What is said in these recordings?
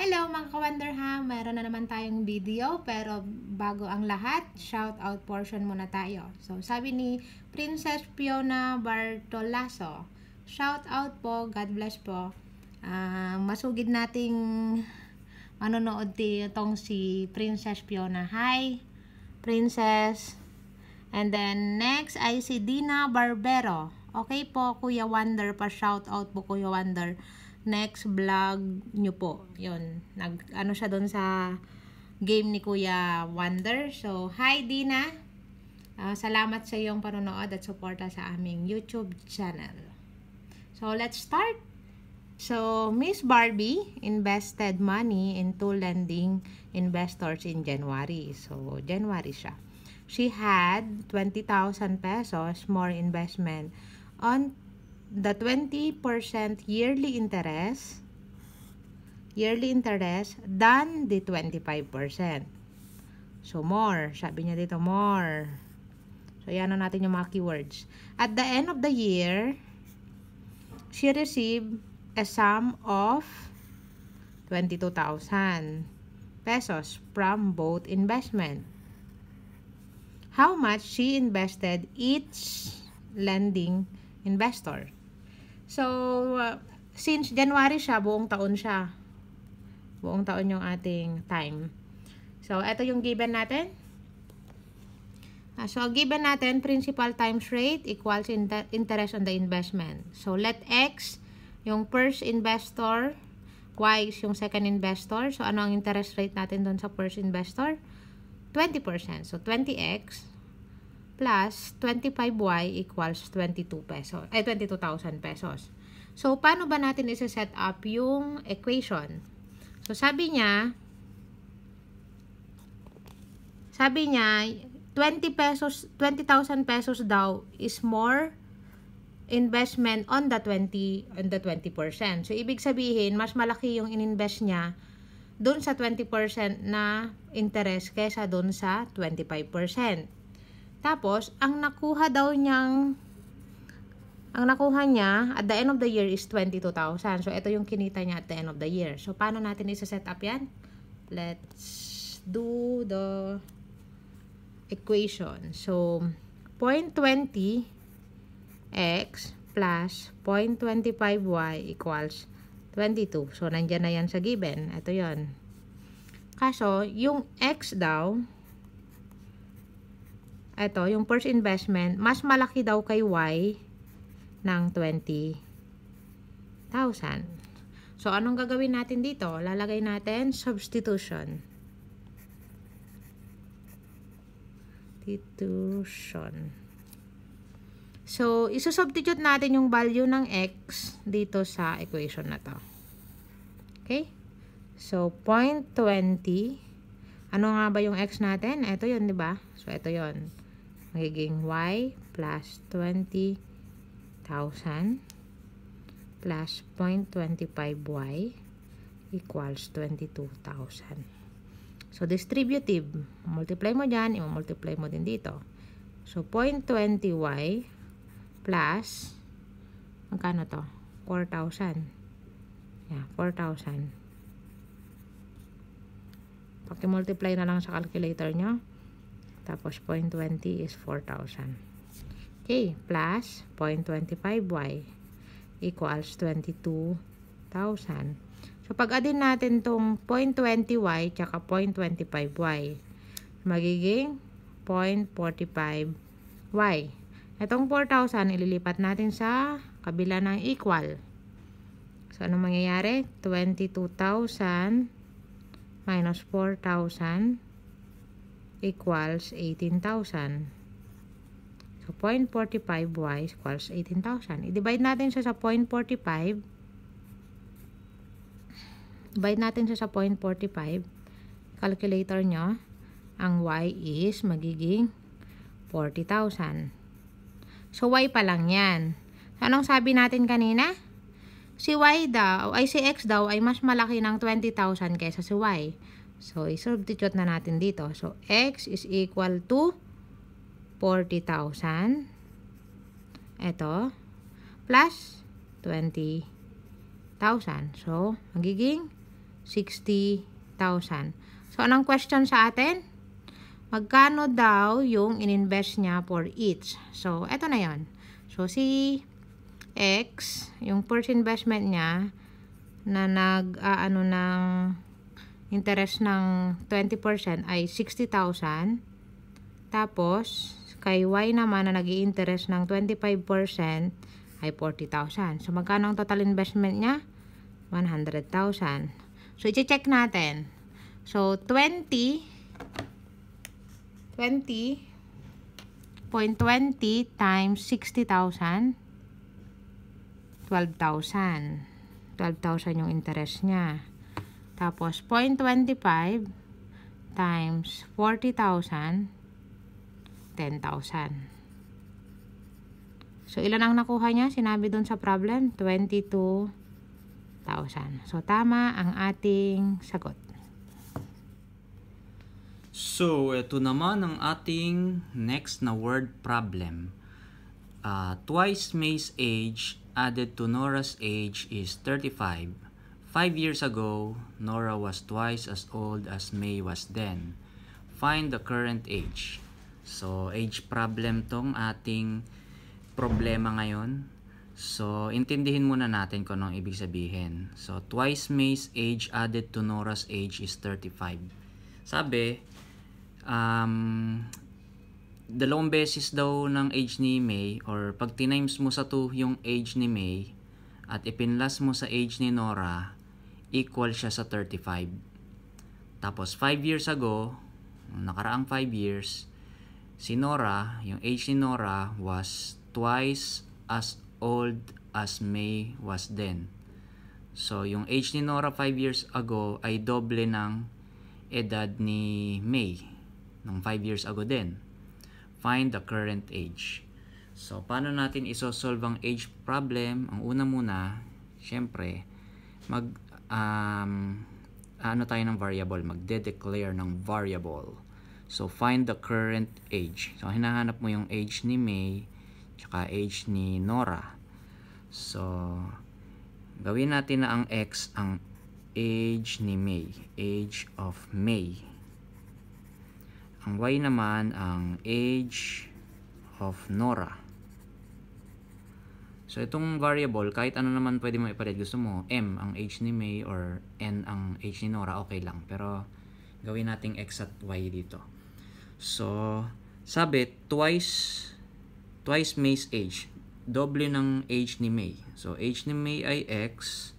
Hello mga ka-Wonder Meron na naman tayong video pero bago ang lahat, shout out portion muna tayo. So sabi ni Princess Fiona Bartolaso, shout out po, God bless po. Uh, masugid nating manonood itong si Princess Fiona. Hi Princess! And then next ay si Dina Barbero. Okay po Kuya Wonder, pa shout out po Kuya Wonder next vlog nyo po. Yun. Nag, ano siya doon sa game ni Kuya Wonder. So, hi Dina! Uh, salamat sa iyong panonood at suporta sa aming YouTube channel. So, let's start! So, Miss Barbie invested money into lending investors in January. So, January siya. She had 20,000 pesos more investment on the 20% yearly interest yearly interest than the 25%. So, more. Sabi niya dito, more. So, yan na natin yung mga keywords. At the end of the year, she received a sum of 22,000 pesos from both investment. How much she invested each lending investor. So, uh, since January siya, buong taon siya. Buong taon yung ating time. So, ito yung given natin. Ah, so, given natin, principal times rate equals inter interest on the investment. So, let X, yung first investor, Y is yung second investor. So, ano ang interest rate natin doon sa first investor? 20%. So, 20X plus 25y equals 22 pesos, ay 22,000 pesos. So, paano ba natin isa-set up yung equation? So, sabi niya, sabi niya, 20 pesos, 20,000 pesos daw is more investment on the 20 on the 20%. So ibig sabihin, mas malaki yung ininvest niya doon sa 20% na interest kaysa doon sa 25%. Tapos, ang nakuha daw niyang, ang nakuha niya at the end of the year is 22,000. So, ito yung kinita niya at the end of the year. So, paano natin isa-set up yan? Let's do the equation. So, 0.20x plus 0.25y equals 22. So, nandyan na yan sa given. Ito yon Kaso, yung x daw, eto, yung first investment, mas malaki daw kay Y ng 20,000. So, anong gagawin natin dito? Lalagay natin substitution. Substitution. So, isusubstitute natin yung value ng x dito sa equation na to. Okay? So, 0.20. Ano nga ba yung x natin? Ito yun, di ba? So, ito yun magiging y plus 20,000 plus 0.25y equals 22,000. So, distributive. Multiply mo dyan, i-multiply mo din dito. So, 0.20y plus, magkano to? 4,000. Yeah, 4,000. Pakimultiply na lang sa calculator nyo. Tapos 0.20 is 4,000. Okay, plus 0.25y equals 22,000. So, pag-adin natin tong 0.20y tsaka 0.25y, magiging 0.45y. Itong 4,000, ililipat natin sa kabila ng equal. So, ano mangyayari? 22,000 minus 4,000 equals 18,000. So, 0.45y equals 18,000. I-divide natin siya sa 0.45. Divide natin siya sa 0.45. Calculator nyo, ang y is magiging 40,000. So, y pa lang yan. So, anong sabi natin kanina? Si y daw, ay si x daw ay mas malaki ng 20,000 kesa si y. So, i-substitute na natin dito. So, x is equal to 40,000. Ito. Plus 20,000. So, magiging 60,000. So, anong question sa atin? Magkano daw yung ininvest niya for each? So, ito na yon. So, si X, yung first investment niya, na nag-ano ah, uh, ng interest ng 20% ay 60,000. Tapos, kay Y naman na nag interest ng 25% ay 40,000. So, magkano ang total investment niya? 100,000. So, i-check natin. So, 20 20.20 .20 times 60,000 12,000. 12,000 yung interest niya. Tapos, 0.25 times 40,000, 10,000. So, ilan ang nakuha niya? Sinabi doon sa problem, 22,000. So, tama ang ating sagot. So, ito naman ang ating next na word problem. Uh, twice May's age added to Nora's age is 35. Five years ago, Nora was twice as old as May was then. Find the current age. So, age problem tong ating problema ngayon. So, intindihin muna natin kung anong ibig sabihin. So, twice May's age added to Nora's age is 35. Sabi, um, dalawang beses daw ng age ni May or pag tinimes mo sa 2 yung age ni May at ipinlas mo sa age ni Nora, equal siya sa 35. Tapos 5 years ago, nakaraang 5 years, si Nora, yung age ni Nora was twice as old as May was then. So, yung age ni Nora 5 years ago ay doble ng edad ni May ng 5 years ago din. Find the current age. So, paano natin isosolve ang age problem? Ang una muna, syempre, mag um, ano tayo ng variable? Magde-declare ng variable. So, find the current age. So, hinahanap mo yung age ni May, tsaka age ni Nora. So, gawin natin na ang x ang age ni May. Age of May. Ang y naman ang age of Nora. So itong variable, kahit ano naman pwede mo ipalit. Gusto mo M ang age ni May or N ang age ni Nora, okay lang. Pero gawin nating X at Y dito. So sabi, twice twice May's age. Doble ng age ni May. So age ni May ay X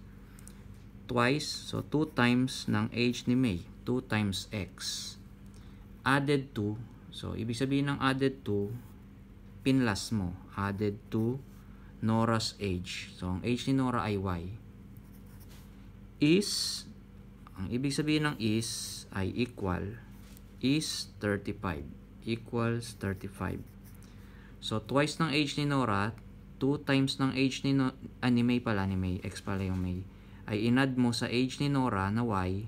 twice. So 2 times ng age ni May. 2 times X. Added to. So ibig sabihin ng added to, pinlas mo. Added to Nora's age. So, ang age ni Nora ay Y. Is, ang ibig sabihin ng is ay equal, is 35. Equals 35. So, twice ng age ni Nora, 2 times ng age ni no ah, ni May pala, ni May, X pala yung May, ay inad mo sa age ni Nora na Y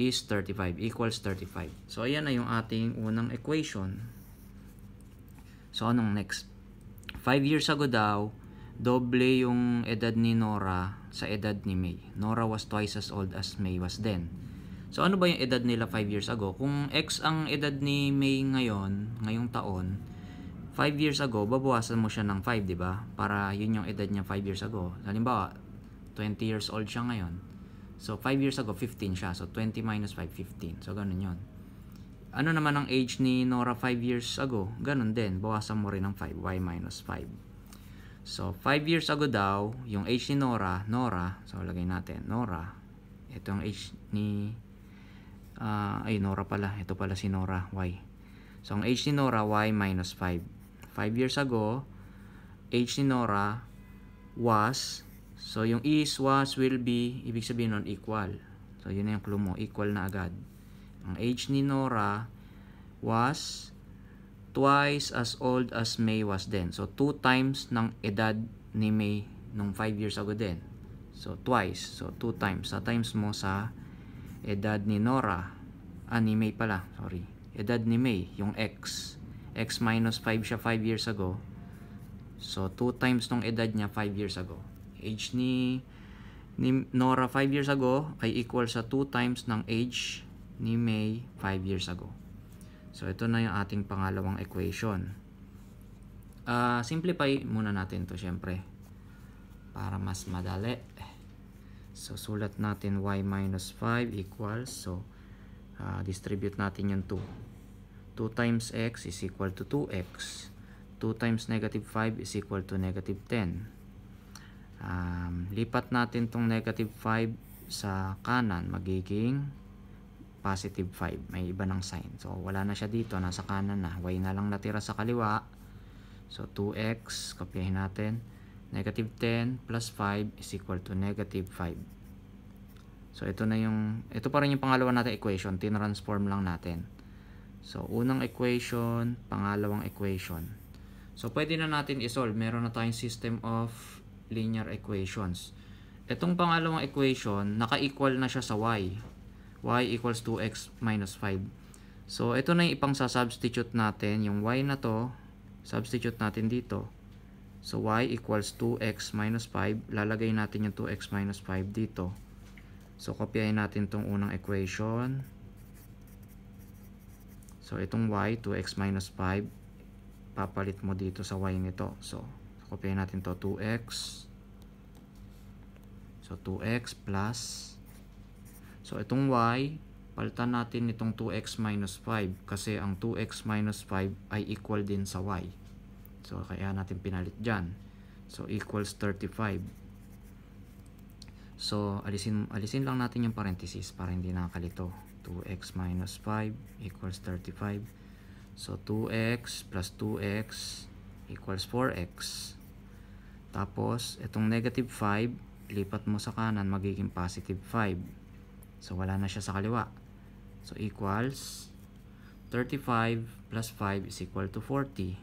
is 35, equals 35. So, ayan na yung ating unang equation. So, anong next? 5 years ago daw, doble yung edad ni Nora sa edad ni May. Nora was twice as old as May was then. So ano ba yung edad nila 5 years ago? Kung X ang edad ni May ngayon, ngayong taon, 5 years ago, babawasan mo siya ng 5, di ba? Para yun yung edad niya 5 years ago. Halimbawa, 20 years old siya ngayon. So 5 years ago, 15 siya. So 20 minus 5, 15. So ganun yun ano naman ang age ni Nora 5 years ago? Ganun din. Bawasan mo rin ng 5. Y minus 5. So, 5 years ago daw, yung age ni Nora, Nora, so lagay natin, Nora. Ito ang age ni, uh, ay Nora pala. Ito pala si Nora, Y. So, ang age ni Nora, Y minus 5. 5 years ago, age ni Nora was, so yung is, was, will be, ibig sabihin nun, equal. So, yun na yung clue mo, equal na agad. Ang age ni Nora was twice as old as May was then. So, two times ng edad ni May nung 5 years ago din. So, twice. So, two times. Sa times mo sa edad ni Nora. Ah, ni May pala. Sorry. Edad ni May, yung X. X minus 5 siya 5 years ago. So, 2 times nung edad niya 5 years ago. Age ni, ni Nora 5 years ago ay equal sa 2 times ng age ni May 5 years ago. So, ito na yung ating pangalawang equation. Uh, simplify muna natin to syempre. Para mas madali. So, sulat natin y minus 5 equals. So, uh, distribute natin yung 2. 2 times x is equal to 2x. 2 times negative 5 is equal to negative 10. Um, lipat natin tong negative 5 sa kanan. Magiging positive 5. May iba ng sign. So, wala na siya dito. Nasa kanan na. Y na lang natira sa kaliwa. So, 2x. Kopyahin natin. Negative 10 plus 5 is equal to negative 5. So, ito na yung, ito pa rin yung pangalawa natin equation. Tinransform lang natin. So, unang equation, pangalawang equation. So, pwede na natin isolve. Meron na tayong system of linear equations. Itong pangalawang equation, naka-equal na siya sa y y equals 2x minus 5. So, ito na yung ipang substitute natin. Yung y na to, substitute natin dito. So, y equals 2x minus 5. Lalagay natin yung 2x minus 5 dito. So, kopyahin natin tong unang equation. So, itong y, 2x minus 5, papalit mo dito sa y nito. So, kopyahin natin to 2x. So, 2x plus So, itong y, palitan natin itong 2x minus 5 kasi ang 2x minus 5 ay equal din sa y. So, kaya natin pinalit dyan. So, equals 35. So, alisin, alisin lang natin yung parenthesis para hindi nakakalito. 2x minus 5 equals 35. So, 2x plus 2x equals 4x. Tapos, itong negative 5, lipat mo sa kanan, magiging positive 5. So, wala na siya sa kaliwa. So, equals 35 plus 5 is equal to 40.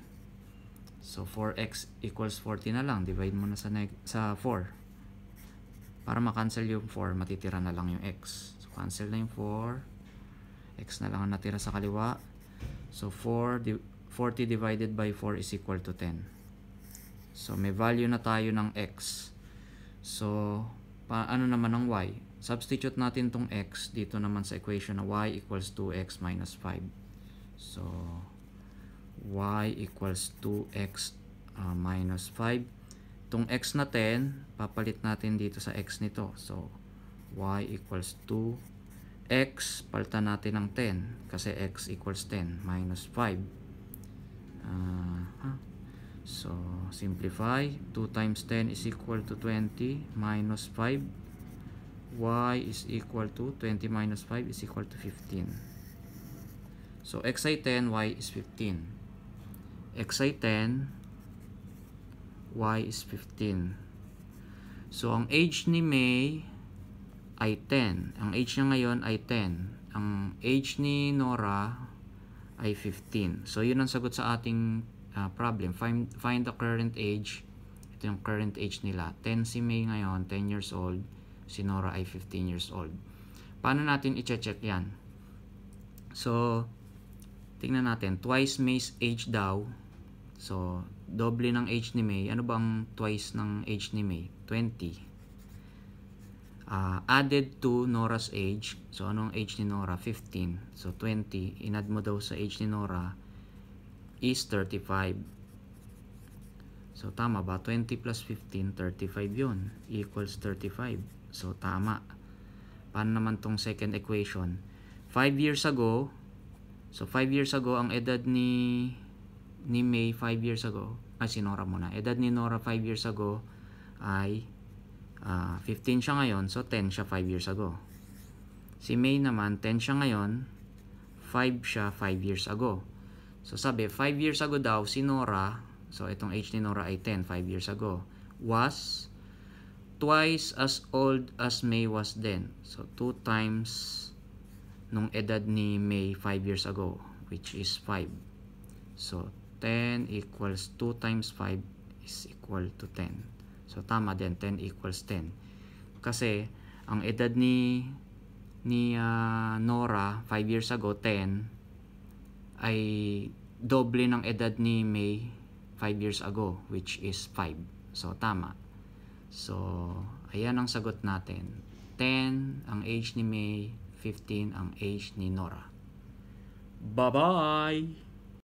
So, 4x equals 40 na lang. Divide mo na sa, sa 4. Para makancel yung 4, matitira na lang yung x. So, cancel na yung 4. x na lang ang natira sa kaliwa. So, 4 di 40 divided by 4 is equal to 10. So, may value na tayo ng x. So, ano naman ng y? Substitute natin tong x dito naman sa equation na y equals 2x minus 5. So, y equals 2x uh, ah, minus 5. Tong x na 10, papalit natin dito sa x nito. So, y equals 2x, palitan natin ng 10 kasi x equals 10 minus 5. Uh, ah, So, simplify. 2 times 10 is equal to 20 minus 5 y is equal to 20 minus 5 is equal to 15. So x ay 10, y is 15. x ay 10, y is 15. So ang age ni May ay 10. Ang age niya ngayon ay 10. Ang age ni Nora ay 15. So yun ang sagot sa ating uh, problem. Find, find the current age. Ito yung current age nila. 10 si May ngayon, 10 years old si Nora ay 15 years old. Paano natin i-check yan? So, tingnan natin. Twice May's age daw. So, doble ng age ni May. Ano bang twice ng age ni May? 20. Uh, ah, added to Nora's age. So, anong age ni Nora? 15. So, 20. Inad mo daw sa age ni Nora is 35. So, tama ba? 20 plus 15, 35 yon Equals 35. So, tama. Paano naman tong second equation? 5 years ago, so 5 years ago, ang edad ni, ni May 5 years ago, ay si Nora muna. Edad ni Nora 5 years ago ay uh, ah, 15 siya ngayon, so 10 siya 5 years ago. Si May naman, 10 siya ngayon, 5 siya 5 years ago. So sabi, 5 years ago daw si Nora, so itong age ni Nora ay 10, 5 years ago, was twice as old as May was then. So, two times nung edad ni May 5 years ago, which is 5. So, 10 equals 2 times 5 is equal to 10. So, tama din, 10 equals 10. Kasi, ang edad ni ni uh, Nora 5 years ago, 10, ay doble ng edad ni May 5 years ago, which is 5. So, tama. So, ayan ang sagot natin. 10 ang age ni May, 15 ang age ni Nora. Bye-bye!